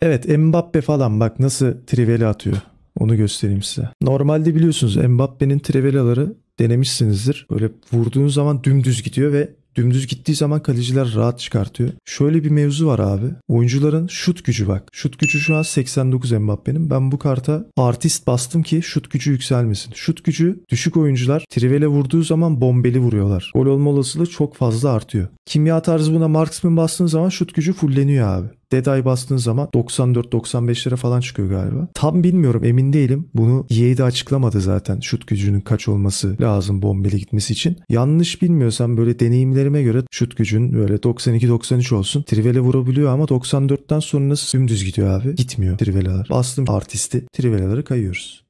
Evet Mbappe falan bak nasıl triveli atıyor. Onu göstereyim size. Normalde biliyorsunuz Mbappe'nin trivelaları denemişsinizdir. Böyle vurduğun zaman dümdüz gidiyor ve Dümdüz gittiği zaman kaleciler rahat çıkartıyor. Şöyle bir mevzu var abi. Oyuncuların şut gücü bak. Şut gücü şu an 89 Mbappe'nin. Ben bu karta artist bastım ki şut gücü yükselmesin. Şut gücü düşük oyuncular trivele vurduğu zaman bombeli vuruyorlar. Gol olma olasılığı çok fazla artıyor. Kimya tarzı buna marksman bastığın zaman şut gücü fulleniyor abi. Dead Eye bastığın zaman 94-95 lira falan çıkıyor galiba. Tam bilmiyorum emin değilim. Bunu EA'de açıklamadı zaten şut gücünün kaç olması lazım bombeli gitmesi için. Yanlış bilmiyorsam böyle deneyimlerime göre şut gücün böyle 92-93 olsun. Trivele vurabiliyor ama 94'ten sonra nasıl dümdüz gidiyor abi. Gitmiyor trivelalar. Bastım artisti trivelaları kayıyoruz.